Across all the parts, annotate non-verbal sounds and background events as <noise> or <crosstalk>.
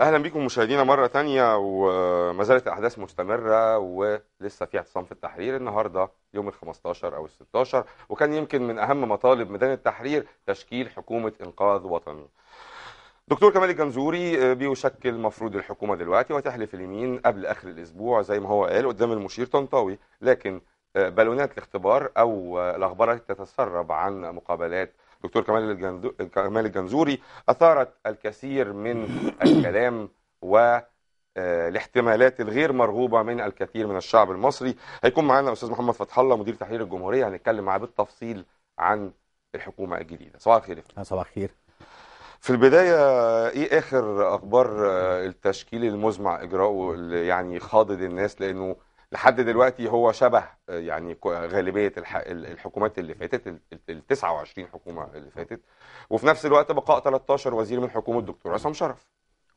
اهلا بيكم مشاهدينا مره تانية وما زالت الاحداث مستمره ولسه في اعتصام في التحرير النهارده يوم ال 15 او ال 16 وكان يمكن من اهم مطالب ميدان التحرير تشكيل حكومه انقاذ وطني. دكتور كمال الجنزوري آه، بيشكل مفروض الحكومه دلوقتي وتحلف اليمين قبل اخر الاسبوع زي ما هو قال قدام المشير طنطاوي لكن آه، بالونات الاختبار او آه، الاخبار التي تتسرب عن مقابلات دكتور كمال كمال الجنزوري اثارت الكثير من <coughs> الكلام و آه، الاحتمالات الغير مرغوبه من الكثير من الشعب المصري هيكون معانا الاستاذ محمد فتح الله مدير تحرير الجمهوريه هنتكلم معاه بالتفصيل عن الحكومه الجديده صباح الخير صباح الخير في البدايه ايه اخر اخبار آه، التشكيل المزمع اجراؤه اللي يعني خاضد الناس لانه لحد دلوقتي هو شبه آه، يعني غالبيه الحكومات اللي فاتت ال 29 حكومه اللي فاتت وفي نفس الوقت بقاء 13 وزير من حكومه الدكتور عصام شرف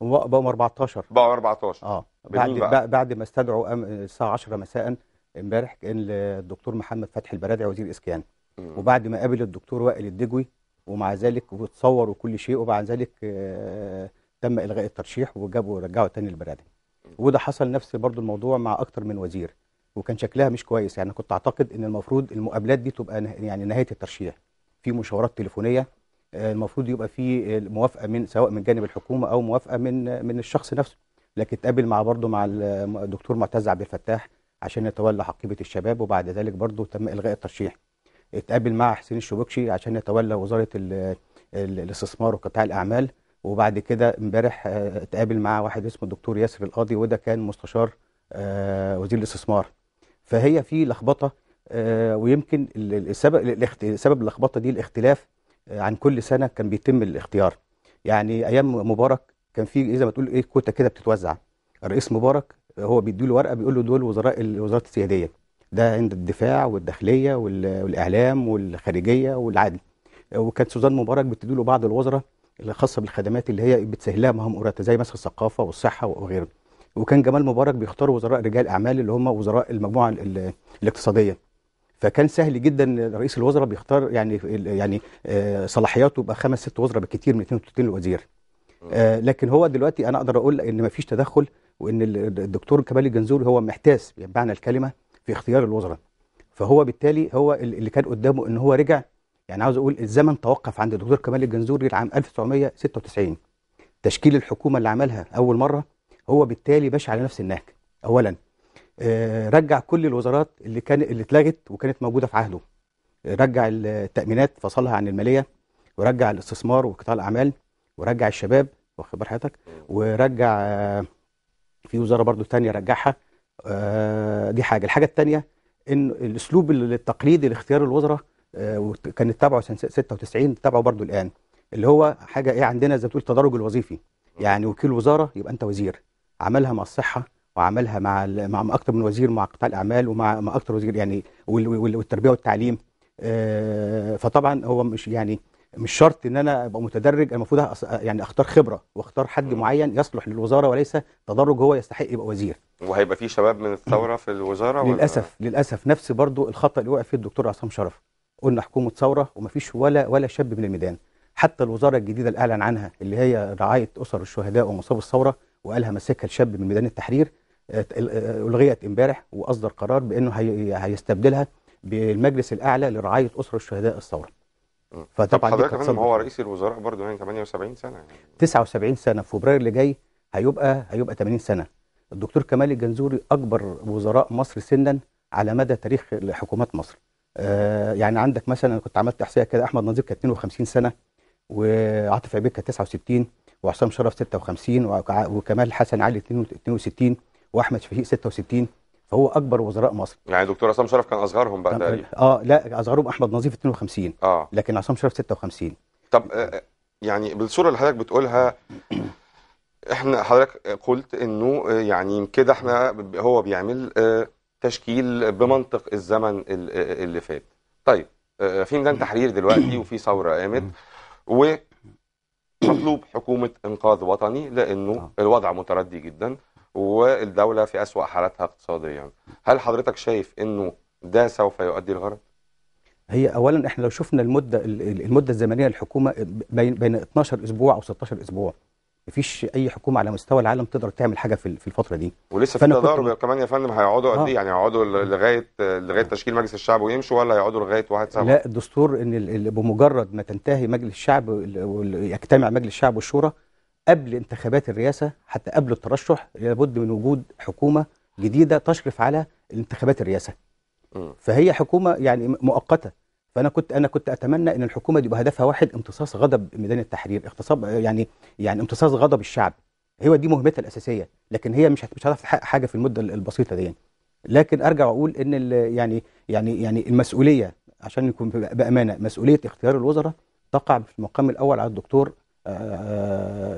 بقوا 14 بقوا 14 اه بعد بقى. بعد ما استدعوا الساعه 10 مساء امبارح كان الدكتور محمد فتحي البرادعي وزير اسكان مم. وبعد ما قابل الدكتور وائل الدجوي ومع ذلك وتصور وكل شيء وبعد ذلك آه تم الغاء الترشيح وجابوا رجعوا تاني البرادعي وده حصل نفس برضو الموضوع مع اكتر من وزير وكان شكلها مش كويس يعني كنت اعتقد ان المفروض المقابلات دي تبقى نه... يعني نهايه الترشيح في مشاورات تليفونيه آه، المفروض يبقى في آه، موافقه من سواء من جانب الحكومه او موافقه من آه، من الشخص نفسه لكن اتقابل مع برضه مع الدكتور معتز عبد الفتاح عشان يتولى حقيبه الشباب وبعد ذلك برضه تم الغاء الترشيح اتقابل مع حسين الشبكشي عشان يتولى وزاره الاستثمار وقطاع الاعمال وبعد كده امبارح آه، اتقابل مع واحد اسمه الدكتور ياسر القاضي وده كان مستشار آه، وزير الاستثمار فهي في لخبطه آه، ويمكن السبب سبب اللخبطه دي الاختلاف عن كل سنه كان بيتم الاختيار يعني ايام مبارك كان في زي ما تقول ايه كوتا كده بتتوزع الرئيس مبارك هو بيدي له ورقه بيقول له دول وزراء الوزارات السياديه ده عند الدفاع والداخليه والاعلام والخارجيه والعدل وكانت سوزان مبارك بتدي له بعض الوزراء الخاصه بالخدمات اللي هي بتسهلها مهام قراتها زي مثلا الثقافه والصحه وغيره وكان جمال مبارك بيختار وزراء رجال اعمال اللي هم وزراء المجموعه الاقتصاديه فكان سهل جدا رئيس الوزراء بيختار يعني يعني آه، صلاحياته يبقى خمس ست وزراء بالكثير من 32 وزير آه، لكن هو دلوقتي انا اقدر اقول ان ما فيش تدخل وان الدكتور كمال الجنزوري هو محتاس بمعنى الكلمه في اختيار الوزراء فهو بالتالي هو اللي كان قدامه ان هو رجع يعني عاوز اقول الزمن توقف عند الدكتور كمال الجنزوري العام 1996 تشكيل الحكومه اللي عملها اول مره هو بالتالي ماشي على نفس النهج اولا آه، رجع كل الوزارات اللي كان اللي اتلغت وكانت موجوده في عهده رجع التامينات فصلها عن الماليه ورجع الاستثمار وقطاع الاعمال ورجع الشباب واخبار حياتك حضرتك ورجع آه، في وزاره برضو ثانيه رجعها آه، دي حاجه الحاجه الثانيه ان الاسلوب التقليدي لاختيار الوزراء آه، وكانت تابعه سنه 96 تابعه برضه الان اللي هو حاجه ايه عندنا زي ما تقول التدرج الوظيفي يعني وكيل وزاره يبقى انت وزير عملها مع الصحه وعملها مع مع اكثر من وزير مع قطاع الاعمال ومع مع اكثر وزير يعني والتربيه والتعليم آه، فطبعا هو مش يعني مش شرط ان انا ابقى متدرج المفروض يعني اختار خبره واختار حد معين يصلح للوزاره وليس تدرج هو يستحق يبقى وزير وهيبقى في شباب من الثوره في الوزاره للاسف ولا؟ للاسف نفس برضو الخطا اللي وقع فيه الدكتور عصام شرف قلنا حكومه ثوره ومفيش ولا ولا شاب من الميدان حتى الوزاره الجديده اللي اعلن عنها اللي هي رعايه اسر الشهداء ومصاب الثوره وقالها ماسكها الشاب من ميدان التحرير آه، آه، الغيت امبارح واصدر قرار بانه هيستبدلها بالمجلس الاعلى لرعايه اسر الشهداء الثوره فطبعا طب حضرتك هو رئيس الوزراء برضه يعني 78 سنه يعني 79 سنه في فبراير اللي جاي هيبقى هيبقى 80 سنه الدكتور كمال الجنزوري اكبر وزراء مصر سنا على مدى تاريخ حكومات مصر آه، يعني عندك مثلا كنت عملت احصائيه كده احمد نظير كان 52 سنه وعاطف عبيد كان 69 وعصام شرف 56 وكمال حسن علي 62 واحمد شفيق 66 فهو اكبر وزراء مصر يعني دكتور عصام شرف كان اصغرهم بقى اه لا اصغرهم احمد نظيف 52 اه لكن عصام شرف 56 طب آه، آه، يعني بالصوره اللي حضرتك بتقولها احنا حضرتك قلت انه يعني كده احنا هو بيعمل آه تشكيل بمنطق الزمن اللي فات طيب آه، في ميدان تحرير دلوقتي وفي ثوره قامت و مطلوب حكومه انقاذ وطني لانه آه. الوضع متردي جدا والدوله في اسوا حالتها اقتصاديا هل حضرتك شايف انه ده سوف يؤدي الغرض هي اولا احنا لو شفنا المده المده الزمنيه للحكومه بين 12 اسبوع او 16 اسبوع مفيش اي حكومه على مستوى العالم تقدر تعمل حاجه في في الفتره دي ولسه في تضارب كمان يا فندم هيقعدوا قد ايه آه. يعني هيقعدوا لغايه لغايه تشكيل مجلس الشعب ويمشوا ولا هيقعدوا لغايه 1 7 لا الدستور ان بمجرد ما تنتهي مجلس الشعب يجتمع مجلس الشعب والشورى قبل انتخابات الرئاسه حتى قبل الترشح لابد من وجود حكومه جديده تشرف على انتخابات الرئاسه م. فهي حكومه يعني مؤقته فانا كنت انا كنت اتمنى ان الحكومه دي يبقى هدفها واحد امتصاص غضب ميدان التحرير اغتصاب يعني يعني امتصاص غضب الشعب هو دي مهمتها الاساسيه لكن هي مش مش هتعرف تحقق حاجه في المده البسيطه دي يعني. لكن ارجع اقول ان يعني يعني يعني المسؤوليه عشان نكون بامانه مسؤوليه اختيار الوزراء تقع في المقام الاول على الدكتور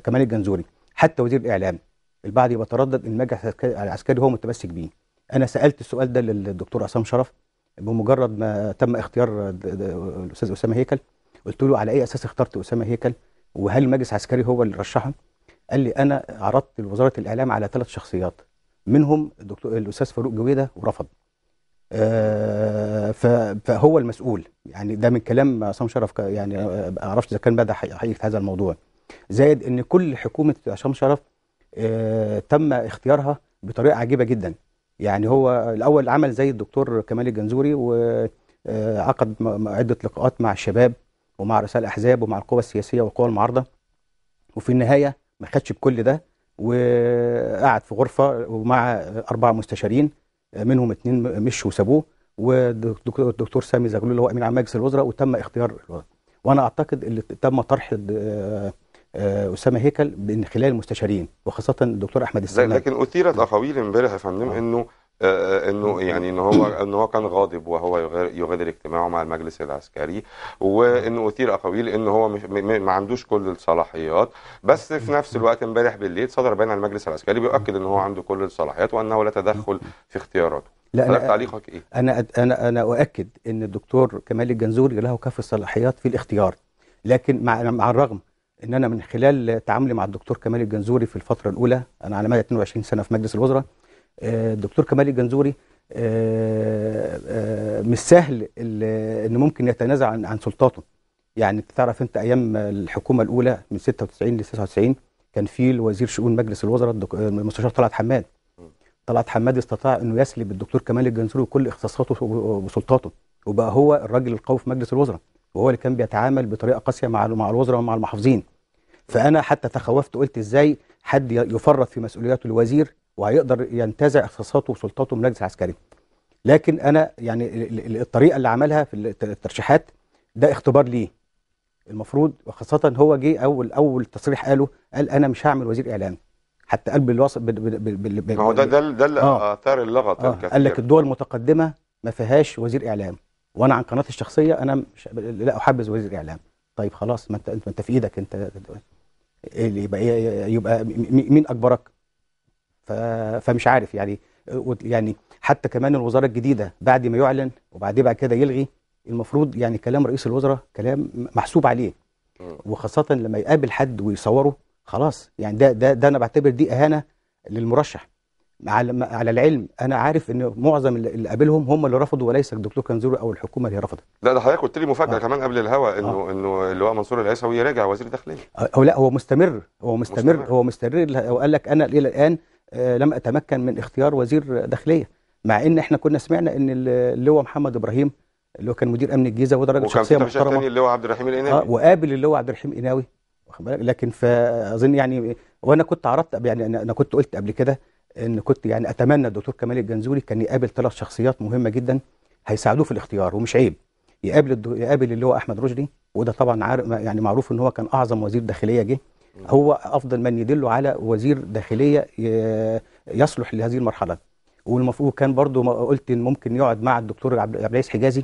كمال الجنزوري حتى وزير الاعلام البعض يبقى تردد ان المجلس العسكري هو متمسك بيه انا سالت السؤال ده للدكتور عصام شرف بمجرد ما تم اختيار الاستاذ اسامه هيكل قلت له على اي اساس اخترت اسامه هيكل وهل مجلس عسكري هو اللي رشحه؟ قال لي انا عرضت لوزاره الاعلام على ثلاث شخصيات منهم الدكتور الاستاذ فاروق جويده ورفض. آه فهو المسؤول يعني ده من كلام عصام شرف يعني آه، ما اعرفش اذا كان بدا حقيقه هذا الموضوع. زائد ان كل حكومه عصام شرف آه تم اختيارها بطريقه عجيبه جدا يعني هو الاول عمل زي الدكتور كمال الجنزوري وعقد آه، عده لقاءات مع الشباب ومع رؤساء الاحزاب ومع القوى السياسيه والقوى المعارضه وفي النهايه ما خدش بكل ده وقعد في غرفه ومع اربعه مستشارين آه، منهم اثنين مشوا وسابوه والدكتور سامي زغلول اللي هو امين عام مجلس الوزراء وتم اختيار الوزراء وانا اعتقد اللي تم طرح آه، آه، اسامه هيكل من خلال المستشارين وخاصه الدكتور احمد السلام لكن اثيرت اقاويل امبارح يا فندم آه. انه آه، انه يعني ان هو ان هو كان غاضب وهو يغادر اجتماعه مع المجلس العسكري وانه اثير اقاويل ان هو ما عندوش كل الصلاحيات بس في نفس الوقت امبارح بالليل صدر بيان عن المجلس العسكري بيؤكد ان هو عنده كل الصلاحيات وانه لا تدخل في اختياراته لا أنا تعليقك ايه؟ انا انا انا اؤكد ان الدكتور كمال الجنزوري له كافه الصلاحيات في الاختيار لكن مع مع الرغم ان انا من خلال تعاملي مع الدكتور كمال الجنزوري في الفتره الاولى انا على مدى 22 سنه في مجلس الوزراء آه، الدكتور كمال الجنزوري آه، آه، مش سهل ان ممكن يتنازل عن عن سلطاته يعني تعرف انت ايام الحكومه الاولى من 96 ل 99 كان في الوزير شؤون مجلس الوزراء المستشار طلعت حماد طلعت حماد استطاع انه يسلب الدكتور كمال الجنزوري كل اختصاصاته وسلطاته وبقى هو الراجل القوي في مجلس الوزراء وهو اللي كان بيتعامل بطريقه قاسيه مع مع الوزراء ومع المحافظين فأنا حتى تخوفت قلت إزاي حد يفرط في مسؤولياته الوزير وهيقدر ينتزع اختصاصاته وسلطاته من المجلس العسكري لكن أنا يعني الطريقة اللي عملها في الترشيحات ده اختبار ليه المفروض وخاصة هو جه أول أول تصريح قاله قال أنا مش هعمل وزير إعلام حتى قال بالوصف بال ما هو ده ده ده آه آثار اللغط آه قال لك الدول المتقدمة ما فيهاش وزير إعلام وانا عن قناتي الشخصيه انا مش لا احبذ وزير اعلام طيب خلاص ما انت انت في ايدك انت يبقى إيه، يبقى مين اكبرك فمش عارف يعني يعني حتى كمان الوزاره الجديده بعد ما يعلن وبعد بعد كده يلغي المفروض يعني كلام رئيس الوزراء كلام محسوب عليه وخاصه لما يقابل حد ويصوره خلاص يعني ده ده ده انا بعتبر دي اهانه للمرشح على العلم انا عارف ان معظم اللي قابلهم هم اللي رفضوا وليس الدكتور كنزوري او الحكومه اللي رفضت لا ده حضرتك قلت لي مفاجاه آه. كمان قبل الهوا انه آه. انه اللواء منصور العيسوي راجع وزير داخليه آه، هو لا هو مستمر هو مستمر, مستمر. هو مستمر وقال لك انا الى الان آه لم اتمكن من اختيار وزير داخليه مع ان احنا كنا سمعنا ان اللواء محمد ابراهيم اللي هو كان مدير امن الجيزه وده راجل شخصيه محترمه اللواء عبد الرحيم القناوي آه وقابل اللواء عبد الرحيم القناوي واخد بالك لكن فاظن يعني وانا كنت عرضت يعني انا كنت قلت قبل كده ان كنت يعني اتمنى الدكتور كمال الجنزوري كان يقابل ثلاث شخصيات مهمه جدا هيساعدوه في الاختيار ومش عيب يقابل الدو... يقابل اللي هو احمد رشدي وده طبعا عار... يعني معروف ان هو كان اعظم وزير داخليه جه هو افضل من يدله على وزير داخليه يصلح لهذه المرحله والمفروض كان برضو ما قلت إن ممكن يقعد مع الدكتور عبد العزيز حجازي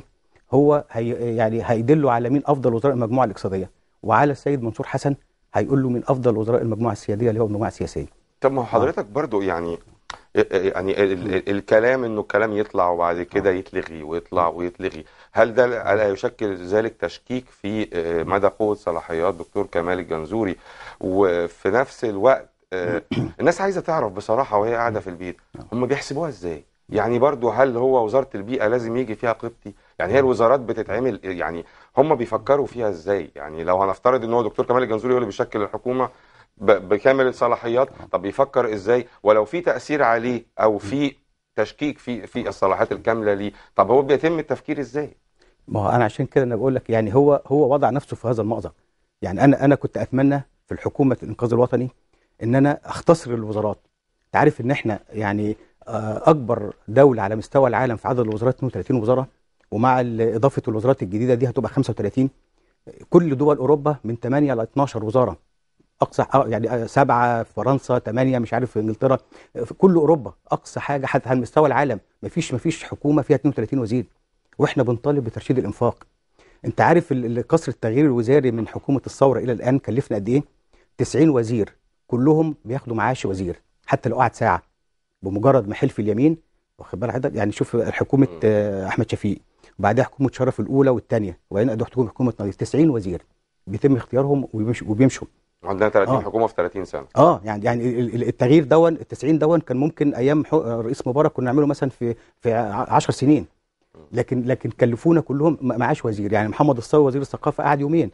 هو هي يعني هيدله على مين افضل وزراء المجموعه الاقتصاديه وعلى السيد منصور حسن هيقول له مين افضل وزراء المجموعه السياديه اللي هو المجموعه السياسيه طب ما هو آه. حضرتك برضو يعني آه، آه، يعني الكلام انه الكلام يطلع وبعد كده يتلغي ويطلع ويتلغي هل ده الا يشكل ذلك تشكيك في مدى قوه صلاحيات دكتور كمال الجنزوري وفي نفس الوقت <clears throat> الناس عايزه تعرف بصراحه وهي قاعده في البيت هم بيحسبوها ازاي يعني برضو هل هو وزاره البيئه لازم يجي فيها قبطي يعني هي الوزارات بتتعمل يعني هم بيفكروا فيها ازاي يعني لو هنفترض ان هو دكتور كمال الجنزوري هو اللي بيشكل الحكومه بكامل الصلاحيات طب يفكر ازاي ولو في تاثير عليه او في تشكيك في في الصلاحيات الكامله ليه طب هو بيتم التفكير ازاي ما هو انا عشان كده انا بقول لك يعني هو هو وضع نفسه في هذا المأزق يعني انا انا كنت اتمنى في الحكومه الانقاذ الوطني ان انا اختصر الوزارات انت عارف ان احنا يعني آه، اكبر دوله على مستوى العالم في عدد الوزارات 32 وزاره ومع اضافه الوزارات الجديده دي هتبقى 35 كل دول اوروبا من 8 ل 12 وزاره اقصى يعني سبعه في فرنسا ثمانيه مش عارف في انجلترا في كل اوروبا اقصى حاجه حتى على مستوى العالم مفيش مفيش حكومه فيها 32 وزير واحنا بنطالب بترشيد الانفاق انت عارف قصر التغيير الوزاري من حكومه الثوره الى الان كلفنا قد ايه 90 وزير كلهم بياخدوا معاش وزير حتى لو قعد ساعه بمجرد ما حلف اليمين واخد بالك يعني شوف حكومه احمد شفيق وبعدها حكومه شرف الاولى والثانيه وبعدين إيه حكومه حكومه 90 وزير بيتم اختيارهم وبيمشوا عندنا 30 آه. حكومه في 30 سنه اه يعني يعني التغيير دون ال 90 دون كان ممكن ايام الرئيس مبارك كنا نعمله مثلا في في 10 سنين لكن لكن كلفونا كلهم معاش وزير يعني محمد الصاوي وزير الثقافه قعد يومين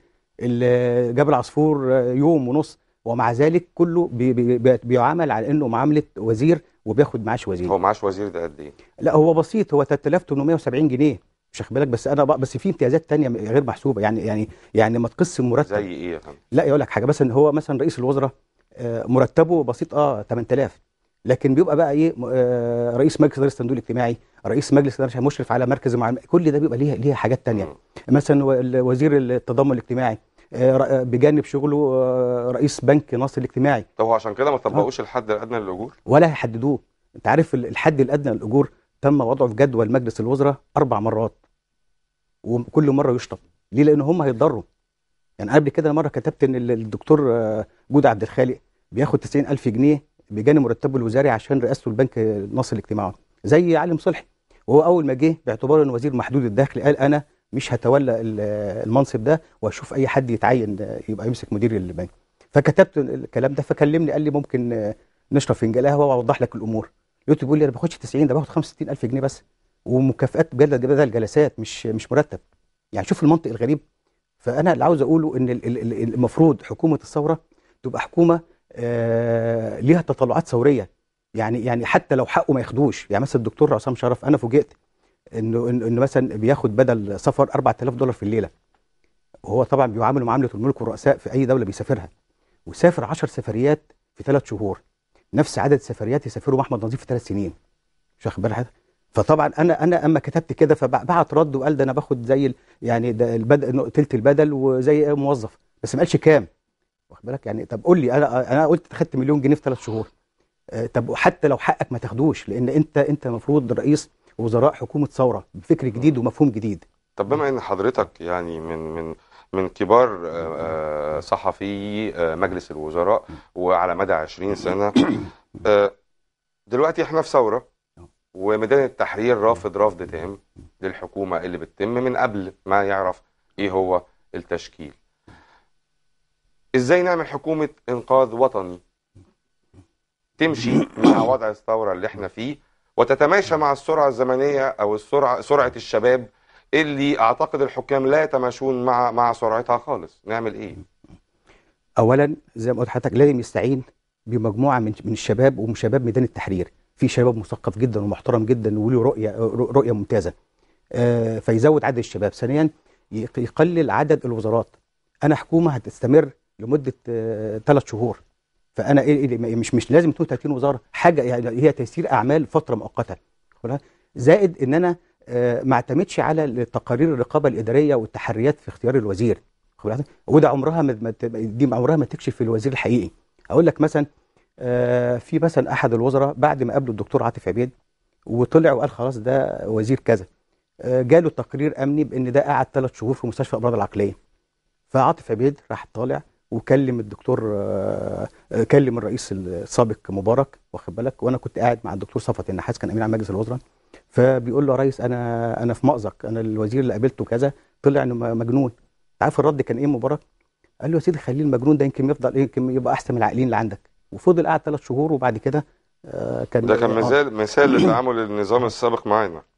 جاب العصفور يوم ونص ومع ذلك كله بي بي بيعامل على انه معامله وزير وبياخد معاش وزير هو معاش وزير ده قد ايه؟ لا هو بسيط هو 3870 جنيه مش واخد بالك بس انا بقى بس في امتيازات تانية غير محسوبه يعني يعني يعني ما تقص المرتب زي ايه يا فندم؟ لا يقول لك حاجه مثلا هو مثلا رئيس الوزراء آه، مرتبه بسيط اه 8000 لكن بيبقى بقى ايه آه، رئيس مجلس اداره الصندوق الاجتماعي رئيس مجلس اداره مشرف على مركز مع كل ده بيبقى ليها ليها حاجات تانية مثلا وزير التضامن الاجتماعي آه، بجانب شغله رئيس بنك نصر الاجتماعي طب هو عشان كده ما طبقوش الحد الادنى للاجور ولا هيحددوه انت عارف الحد الادنى للاجور تم وضعه في جدول مجلس الوزراء اربع مرات وكل مره يشطب ليه لان هم هيتضروا يعني قبل كده مره كتبت ان الدكتور آه، جود عبد الخالق بياخد 90000 جنيه بجانب مرتبه الوزاري عشان رئاسته البنك ناصر الاجتماعي زي علي صلحي وهو اول ما جه باعتباره ان وزير محدود الدخل قال انا مش هتولى المنصب ده واشوف اي حد يتعين يبقى يمسك مدير البنك فكتبت الكلام ده فكلمني قال لي ممكن آه، نشرب فنجان قهوه واوضح لك الامور لقيته بيقول لي انا ما باخدش 90 ده باخد 65000 جنيه بس ومكافئات بدل بدل جلسات مش مش مرتب يعني شوف المنطق الغريب فانا اللي عاوز اقوله ان المفروض حكومه الثوره تبقى حكومه آه ليها تطلعات ثوريه يعني يعني حتى لو حقه ما ياخدوش يعني مثلا الدكتور عصام شرف انا فوجئت انه انه مثلا بياخد بدل سفر 4000 دولار في الليله وهو طبعا بيعامل معامله الملك والرؤساء في اي دوله بيسافرها وسافر 10 سفريات في ثلاث شهور نفس عدد سفريات يسافرهم احمد نظيف في ثلاث سنين مش واخد بالك فطبعا انا انا اما كتبت كده فبعت رد وقال ده انا باخد زي يعني ده البدل تلت البدل وزي موظف بس ما قالش كام واخد بالك يعني طب قول لي انا انا قلت خدت مليون جنيه في ثلاث شهور آه، طب حتى لو حقك ما تاخدوش لان انت انت المفروض رئيس وزراء حكومه ثوره بفكر جديد آه. ومفهوم جديد طب بما ان حضرتك يعني من من من كبار آه، صحفي مجلس الوزراء وعلى مدى 20 سنه <coughs> دلوقتي احنا في ثوره وميدان التحرير رافض رفض تام للحكومه اللي بتتم من قبل ما يعرف ايه هو التشكيل. ازاي نعمل حكومه انقاذ وطني تمشي مع وضع الثوره اللي احنا فيه وتتماشى مع السرعه الزمنيه او السرعه سرعه الشباب اللي اعتقد الحكام لا يتماشون مع مع سرعتها خالص نعمل ايه اولا زي ما قلت حضرتك لازم يستعين بمجموعه من من الشباب ومن شباب ميدان التحرير في شباب مثقف جدا ومحترم جدا وله رؤيه رؤيه ممتازه آه، فيزود عدد الشباب ثانيا يقلل عدد الوزارات انا حكومه هتستمر لمده ثلاث آه، شهور فانا إيه، إيه، مش مش لازم تكون 30 وزاره حاجه يعني هي تيسير اعمال فتره مؤقته زائد ان انا آه، ما اعتمدش على تقارير الرقابه الاداريه والتحريات في اختيار الوزير وده عمرها ما دي عمرها ما تكشف الوزير الحقيقي اقول لك مثلا آه، في مثلا احد الوزراء بعد ما قابله الدكتور عاطف عبيد وطلع وقال خلاص ده وزير كذا آه، جاله تقرير امني بان ده قعد ثلاث شهور في مستشفى امراض العقليه فعاطف عبيد راح طالع وكلم الدكتور آه، كلم الرئيس السابق مبارك واخد بالك وانا كنت قاعد مع الدكتور صفوت النحاس كان امين عام مجلس الوزراء فبيقول له يا ريس انا انا في مأزق انا الوزير اللي قابلته كذا طلع انه مجنون عارف الرد كان ايه مبارك قال له يا سيدي خليه المجنون ده يمكن يفضل يمكن يبقى احسن من العاقلين اللي عندك وفضل قعد ثلاث شهور وبعد كده آه، كان ده كان آه، مثال مثال <clears throat> لتعامل النظام السابق معانا